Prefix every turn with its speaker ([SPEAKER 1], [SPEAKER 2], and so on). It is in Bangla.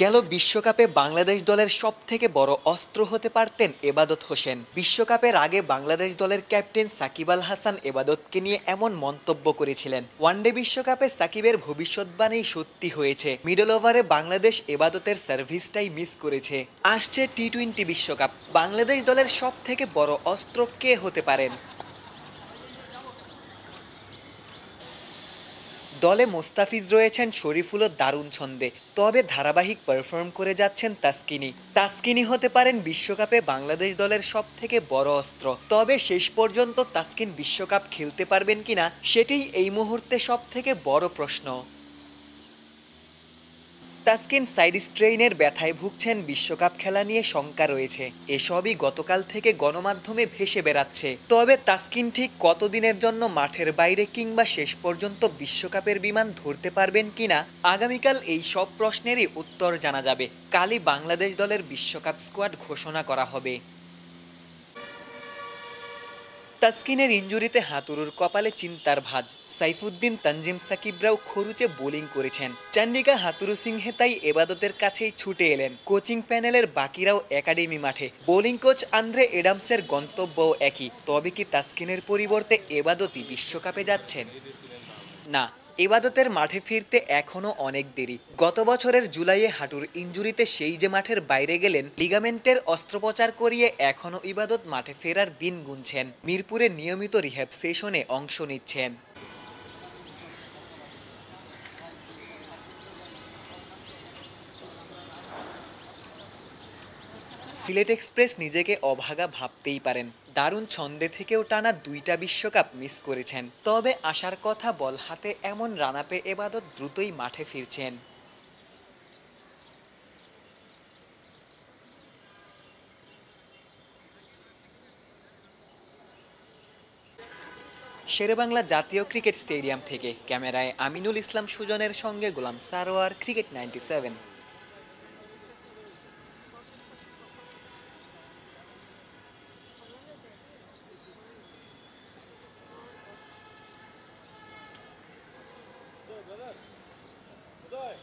[SPEAKER 1] গেল বিশ্বকাপে বাংলাদেশ দলের সব থেকে বড় অস্ত্র হতে পারতেন এবাদত হোসেন বিশ্বকাপের আগে বাংলাদেশ দলের ক্যাপ্টেন সাকিব আল হাসান এবাদতকে নিয়ে এমন মন্তব্য করেছিলেন ওয়ানডে বিশ্বকাপে সাকিবের ভবিষ্যৎবাণী সত্যি হয়েছে মিডল ওভারে বাংলাদেশ এবাদতের সার্ভিসটাই মিস করেছে আসছে টি টোয়েন্টি বিশ্বকাপ বাংলাদেশ দলের সব থেকে বড় অস্ত্র কে হতে পারেন দলে মোস্তাফিজ রয়েছেন শরীফুলও দারুণ ছন্দে তবে ধারাবাহিক পারফর্ম করে যাচ্ছেন তাস্কিনি তাস্কিনি হতে পারেন বিশ্বকাপে বাংলাদেশ দলের সব থেকে বড় অস্ত্র তবে শেষ পর্যন্ত তাস্কিন বিশ্বকাপ খেলতে পারবেন কিনা সেটিই এই মুহূর্তে সব থেকে বড় প্রশ্ন তাস্কিন সাইড স্ট্রেইনের ব্যথায় ভুগছেন বিশ্বকাপ খেলা নিয়ে শঙ্কা রয়েছে এসবই গতকাল থেকে গণমাধ্যমে ভেসে বেড়াচ্ছে তবে তাস্কিন ঠিক কতদিনের জন্য মাঠের বাইরে কিংবা শেষ পর্যন্ত বিশ্বকাপের বিমান ধরতে পারবেন কিনা আগামীকাল এই সব প্রশ্নেরই উত্তর জানা যাবে কালই বাংলাদেশ দলের বিশ্বকাপ স্কোয়াড ঘোষণা করা হবে তাসকিনের ইঞ্জুরিতে হাতুরুর কপালে চিন্তার ভাজ সাইফুদ্দিন তানজিম সাকিবরাও খরুচে বোলিং করেছেন চান্ডিকা হাতুরু সিংহে তাই এবাদতের কাছেই ছুটে এলেন কোচিং প্যানেলের বাকিরাও একাডেমি মাঠে বোলিং কোচ আন্দ্রে এডামসের গন্তব্যও একই তবে কি তাসকিনের পরিবর্তে এবাদতি বিশ্বকাপে যাচ্ছেন না ইবাদতের মাঠে ফিরতে এখনও অনেক দেরি গত বছরের জুলাইয়ে হাঁটুর ইঞ্জুরিতে সেই যে মাঠের বাইরে গেলেন লিগামেন্টের অস্ত্রোপচার করিয়ে এখনও ইবাদত মাঠে ফেরার দিন গুনছেন মিরপুরে নিয়মিত রিহ্যাব সেশনে অংশ নিচ্ছেন সিলেট এক্সপ্রেস নিজেকে অভাগা ভাবতেই পারেন দারুণ ছন্দে থেকেও টানা দুইটা বিশ্বকাপ মিস করেছেন তবে আসার কথা বল হাতে এমন রানাপে এবাদত দ্রুতই মাঠে ফিরছেন শেরেবাংলা জাতীয় ক্রিকেট স্টেডিয়াম থেকে ক্যামেরায় আমিনুল ইসলাম সুজনের সঙ্গে গোলাম সারোয়ার ক্রিকেট নাইনটি Бадар. Куда?